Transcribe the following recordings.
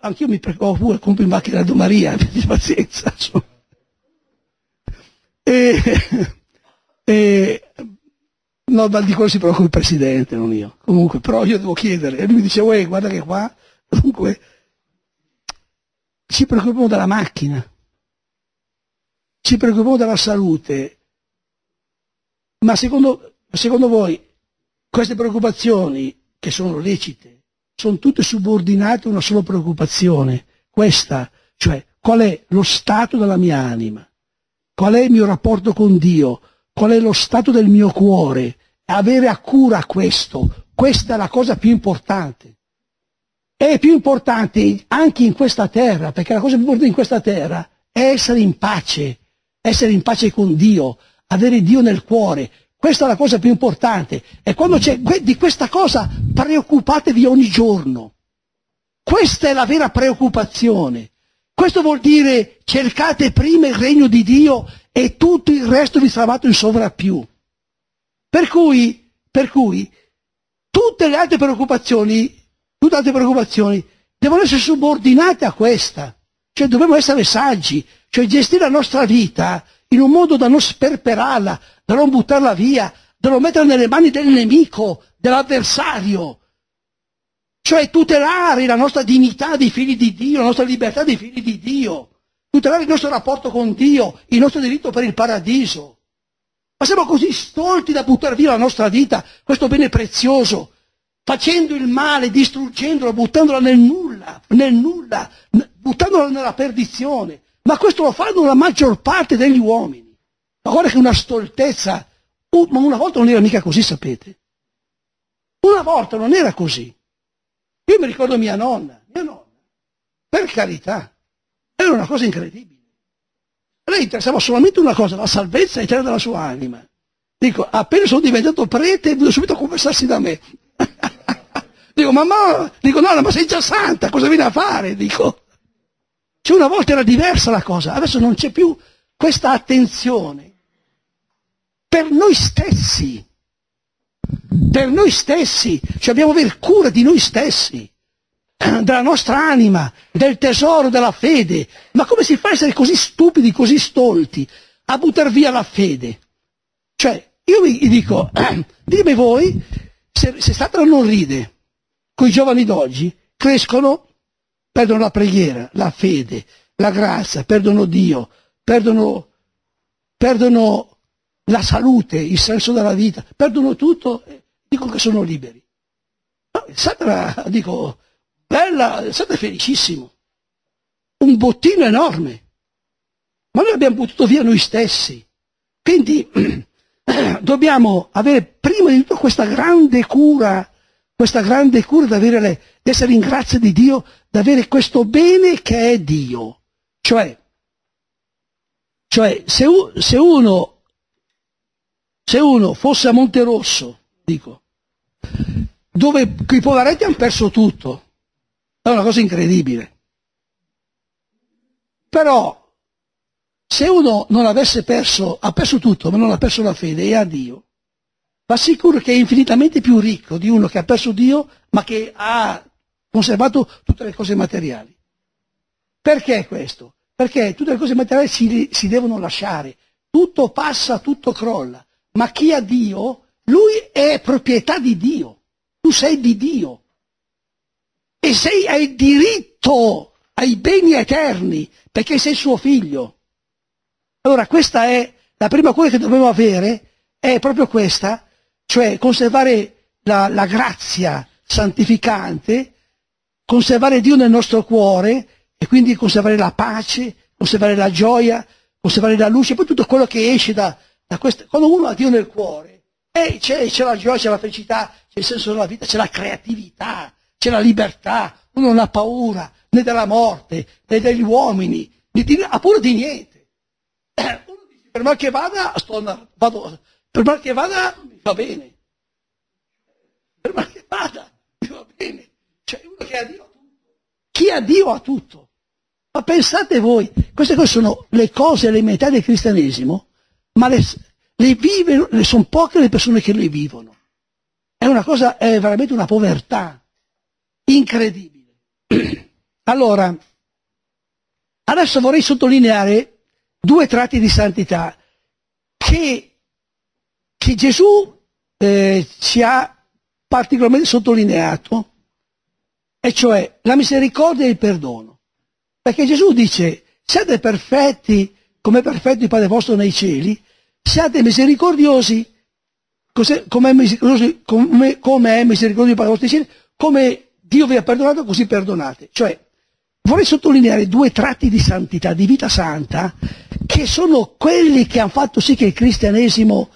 anch'io mi preoccupavo pure, compro in macchina da Maria, di pazienza. Insomma. E, e, no, Baldico si preoccupa il presidente, non io. Comunque, però io devo chiedere. E lui mi dice, uè, guarda che qua, dunque, ci preoccupiamo della macchina, ci preoccupiamo della salute, ma secondo, secondo voi queste preoccupazioni, che sono lecite, sono tutte subordinate a una sola preoccupazione, questa, cioè qual è lo stato della mia anima, qual è il mio rapporto con Dio, qual è lo stato del mio cuore, avere a cura questo, questa è la cosa più importante. È più importante anche in questa terra, perché la cosa più importante in questa terra è essere in pace, essere in pace con Dio, avere Dio nel cuore, questa è la cosa più importante. E quando c'è di questa cosa preoccupatevi ogni giorno. Questa è la vera preoccupazione. Questo vuol dire cercate prima il regno di Dio e tutto il resto vi sarà dato in sovrappiù. Per cui, per cui tutte le altre preoccupazioni, tutte le altre preoccupazioni devono essere subordinate a questa. Cioè dobbiamo essere saggi, cioè gestire la nostra vita in un modo da non sperperarla, da non buttarla via, da non metterla nelle mani del nemico, dell'avversario. Cioè tutelare la nostra dignità dei figli di Dio, la nostra libertà dei figli di Dio, tutelare il nostro rapporto con Dio, il nostro diritto per il paradiso. Ma siamo così stolti da buttare via la nostra vita, questo bene prezioso, facendo il male, distruggendolo, buttandola nel nulla, nel nulla, buttandola nella perdizione. Ma questo lo fanno la maggior parte degli uomini. Ma guarda che una stoltezza, uh, ma una volta non era mica così, sapete? Una volta non era così. Io mi ricordo mia nonna, mia nonna, per carità, era una cosa incredibile. A lei interessava solamente una cosa, la salvezza eterna della sua anima. Dico, appena sono diventato prete, è venuto subito a confessarsi da me. dico, mamma, dico, nonna, ma sei già santa, cosa vieni a fare? Dico. Cioè una volta era diversa la cosa, adesso non c'è più questa attenzione. Per noi stessi, per noi stessi, cioè abbiamo avere cura di noi stessi, della nostra anima, del tesoro della fede. Ma come si fa a essere così stupidi, così stolti, a buttare via la fede? Cioè, io vi dico, ditemi voi, se, se Satana non ride, quei giovani d'oggi crescono perdono la preghiera, la fede, la grazia, perdono Dio, perdono, perdono la salute, il senso della vita, perdono tutto, e dicono che sono liberi. No, il Satana, dico, bella, il felicissimo, un bottino enorme, ma noi abbiamo buttato via noi stessi. Quindi dobbiamo avere prima di tutto questa grande cura questa grande cura di essere in grazia di Dio, di avere questo bene che è Dio. Cioè, cioè se, se, uno, se uno fosse a Monterosso, dico, dove i poveretti hanno perso tutto, è una cosa incredibile. Però se uno non avesse perso, ha perso tutto, ma non ha perso la fede, è a Dio, Va sicuro che è infinitamente più ricco di uno che ha perso Dio ma che ha conservato tutte le cose materiali. Perché questo? Perché tutte le cose materiali si, si devono lasciare, tutto passa, tutto crolla, ma chi ha Dio, lui è proprietà di Dio, tu sei di Dio e sei, hai diritto ai beni eterni perché sei suo figlio. Allora questa è la prima cosa che dobbiamo avere, è proprio questa, cioè conservare la, la grazia santificante, conservare Dio nel nostro cuore e quindi conservare la pace, conservare la gioia, conservare la luce, poi tutto quello che esce da, da questo. Quando uno ha Dio nel cuore, eh, c'è, c'è la gioia, c'è la felicità, c'è il senso della vita, c'è la creatività, c'è la libertà, uno non ha paura né della morte, né degli uomini, né di, ha paura di niente. Eh, uno dice, per me che vada, sto, vado, per mal che vada, mi va bene. Per mal che vada, mi va bene. Cioè uno che ha Dio a tutto Chi ha Dio a tutto. Ma pensate voi, queste cose sono le cose elementari del cristianesimo, ma le, le, vive, le sono poche le persone che le vivono. È una cosa, è veramente una povertà incredibile. Allora, adesso vorrei sottolineare due tratti di santità che che Gesù eh, ci ha particolarmente sottolineato, e cioè la misericordia e il perdono. Perché Gesù dice, siate perfetti come è perfetto il Padre vostro nei cieli, siate misericordiosi come è misericordioso, come, come è misericordioso il Padre vostro nei cieli, come Dio vi ha perdonato così perdonate. Cioè, vorrei sottolineare due tratti di santità, di vita santa, che sono quelli che hanno fatto sì che il cristianesimo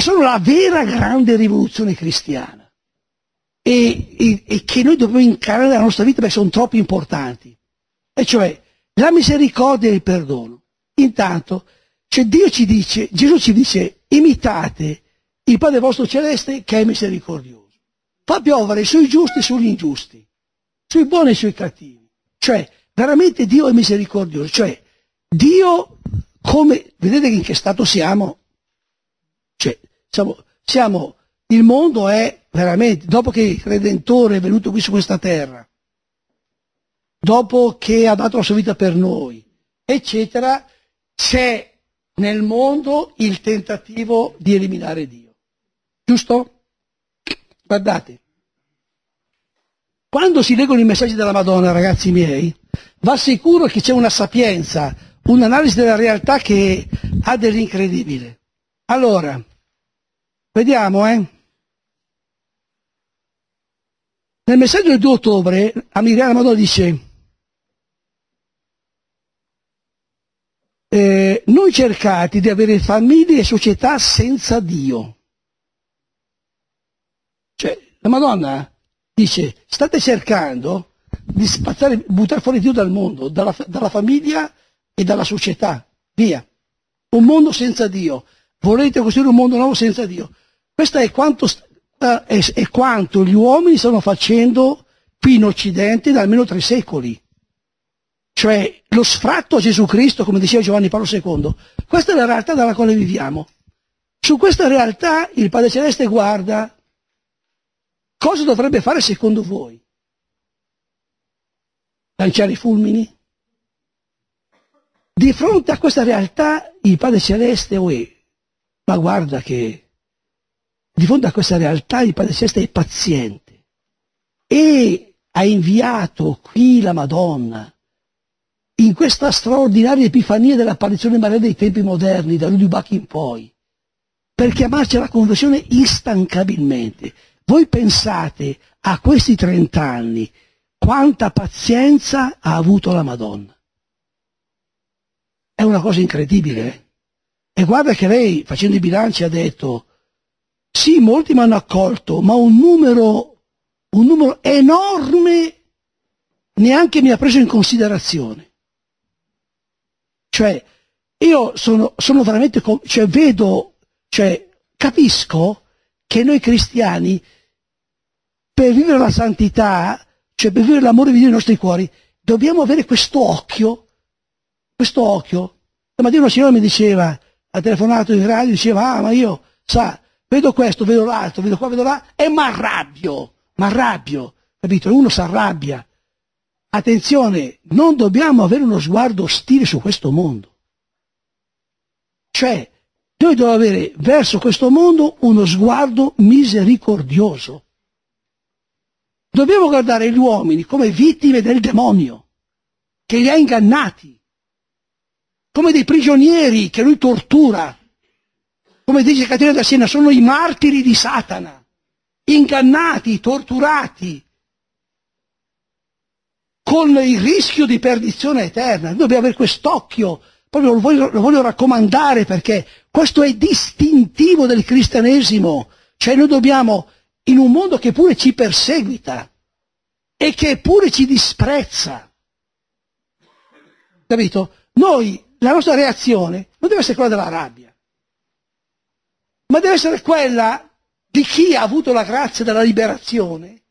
sono la vera grande rivoluzione cristiana e, e, e che noi dobbiamo incarnare nella nostra vita perché sono troppo importanti. E cioè la misericordia e il perdono. Intanto, cioè Dio ci dice, Gesù ci dice, imitate il Padre vostro celeste che è misericordioso. Fa piovere sui giusti e sugli ingiusti, sui buoni e sui cattivi. Cioè, veramente Dio è misericordioso. Cioè, Dio come, vedete in che stato siamo, Diciamo, siamo, il mondo è veramente, dopo che il Redentore è venuto qui su questa terra, dopo che ha dato la sua vita per noi, eccetera, c'è nel mondo il tentativo di eliminare Dio. Giusto? Guardate, quando si leggono i messaggi della Madonna, ragazzi miei, va sicuro che c'è una sapienza, un'analisi della realtà che ha dell'incredibile. Allora, Vediamo, eh. Nel messaggio del 2 ottobre, Amiriana Madonna dice, eh, noi cercate di avere famiglie e società senza Dio. Cioè, la Madonna dice, state cercando di spazzare, buttare fuori Dio dal mondo, dalla, dalla famiglia e dalla società, via. Un mondo senza Dio. Volete costruire un mondo nuovo senza Dio. Questo è quanto, è, è quanto gli uomini stanno facendo qui in Occidente da almeno tre secoli. Cioè lo sfratto a Gesù Cristo, come diceva Giovanni Paolo II. Questa è la realtà dalla quale viviamo. Su questa realtà il Padre Celeste guarda cosa dovrebbe fare secondo voi? Lanciare i fulmini? Di fronte a questa realtà il Padre Celeste, uè, ma guarda che di fronte a questa realtà il Padre Celeste è paziente e ha inviato qui la Madonna in questa straordinaria epifania dell'apparizione Maria dei tempi moderni, da Rudy Bach in poi, per chiamarci alla conversione instancabilmente. Voi pensate a questi 30 anni, quanta pazienza ha avuto la Madonna. È una cosa incredibile. Eh? E guarda che lei, facendo i bilanci, ha detto sì, molti mi hanno accolto, ma un numero, un numero enorme neanche mi ha preso in considerazione. Cioè, io sono, sono veramente, cioè, vedo, cioè, capisco che noi cristiani, per vivere la santità, cioè per vivere l'amore di Dio nei nostri cuori, dobbiamo avere questo occhio, questo occhio. La mattina una signora mi diceva, ha telefonato in radio, diceva, ah ma io, sa, vedo questo, vedo l'altro, vedo qua, vedo là, e mi arrabbio, mi arrabbio, capito? Uno si arrabbia. Attenzione, non dobbiamo avere uno sguardo ostile su questo mondo. Cioè, noi dobbiamo avere verso questo mondo uno sguardo misericordioso. Dobbiamo guardare gli uomini come vittime del demonio, che li ha ingannati, come dei prigionieri che lui tortura, come dice Caterina da Siena, sono i martiri di Satana, ingannati, torturati, con il rischio di perdizione eterna. Noi dobbiamo avere quest'occhio, proprio lo voglio, lo voglio raccomandare perché questo è distintivo del cristianesimo, cioè noi dobbiamo, in un mondo che pure ci perseguita e che pure ci disprezza, capito? Noi, la nostra reazione non deve essere quella della rabbia, ma deve essere quella di chi ha avuto la grazia della liberazione,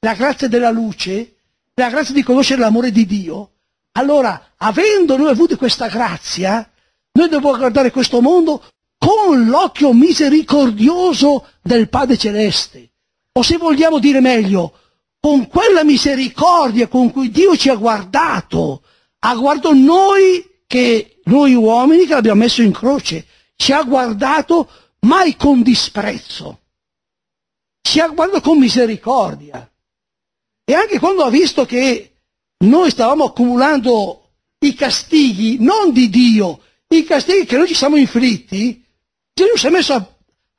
la grazia della luce, la grazia di conoscere l'amore di Dio. Allora, avendo noi avuto questa grazia, noi dobbiamo guardare questo mondo con l'occhio misericordioso del Padre Celeste. O se vogliamo dire meglio, con quella misericordia con cui Dio ci ha guardato, ha guardato noi che, noi uomini che l'abbiamo messo in croce, ci ha guardato mai con disprezzo, ci ha guardato con misericordia. E anche quando ha visto che noi stavamo accumulando i castighi, non di Dio, i castighi che noi ci siamo inflitti, Gesù si è messo a,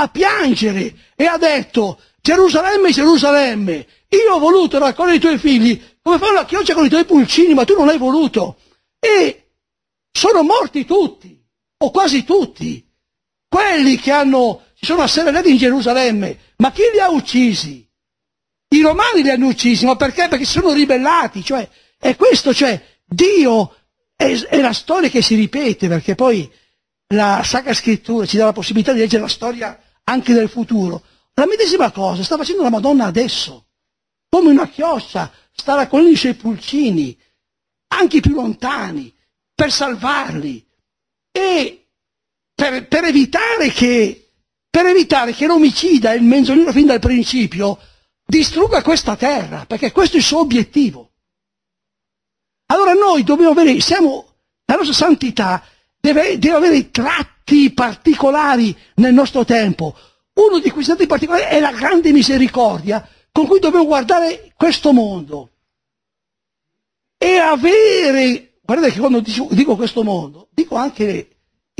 a piangere e ha detto, Gerusalemme, Gerusalemme, io ho voluto raccogliere i tuoi figli, come fare una chioccia con i tuoi pulcini, ma tu non hai voluto. E sono morti tutti, o quasi tutti, quelli che hanno, si sono asserenati in Gerusalemme, ma chi li ha uccisi? I romani li hanno uccisi, ma perché? Perché si sono ribellati, cioè, è questo, cioè, Dio è, è la storia che si ripete, perché poi la Sacra Scrittura ci dà la possibilità di leggere la storia anche del futuro. La medesima cosa sta facendo la Madonna adesso, come una chioccia, sta raccogliendo i suoi pulcini, anche i più lontani, per salvarli. E per, per, evitare che, per evitare che l'omicida e il menzionino fin dal principio distrugga questa terra, perché questo è il suo obiettivo. Allora noi dobbiamo avere, siamo, la nostra santità deve, deve avere tratti particolari nel nostro tempo. Uno di questi tratti particolari è la grande misericordia con cui dobbiamo guardare questo mondo. E avere, guardate che quando dico, dico questo mondo, dico anche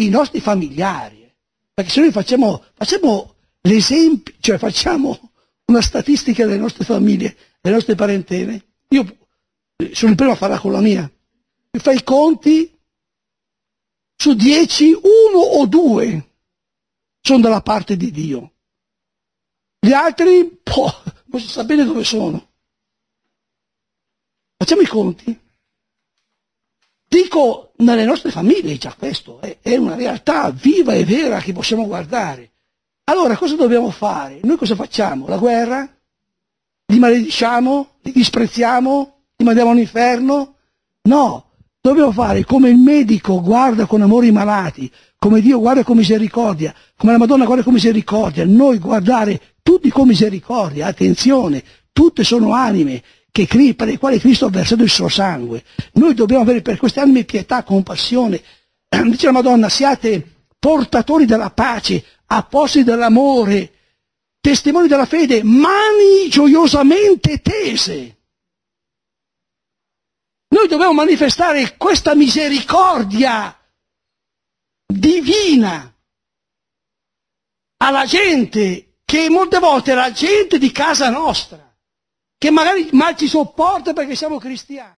i nostri familiari, eh. perché se noi facciamo, facciamo l'esempio, cioè facciamo una statistica delle nostre famiglie, delle nostre parentele, io eh, sono il primo a farla con la mia, mi fai i conti su dieci, uno o due sono dalla parte di Dio. Gli altri, boh, non si sa bene dove sono. Facciamo i conti. Dico, nelle nostre famiglie già questo, è, eh, è una realtà viva e vera che possiamo guardare. Allora cosa dobbiamo fare? Noi cosa facciamo? La guerra? Li malediciamo? Li disprezziamo? Li mandiamo all'inferno? No, dobbiamo fare come il medico guarda con amore i malati, come Dio guarda con misericordia, come la Madonna guarda con misericordia, noi guardare tutti con misericordia, attenzione, tutte sono anime che, per le quali Cristo ha versato il suo sangue. Noi dobbiamo avere per queste anime pietà, compassione. Dice la Madonna, siate portatori della pace, apposti dell'amore, testimoni della fede, mani gioiosamente tese. Noi dobbiamo manifestare questa misericordia divina alla gente, che molte volte è la gente di casa nostra che magari mal ci sopporta perché siamo cristiani.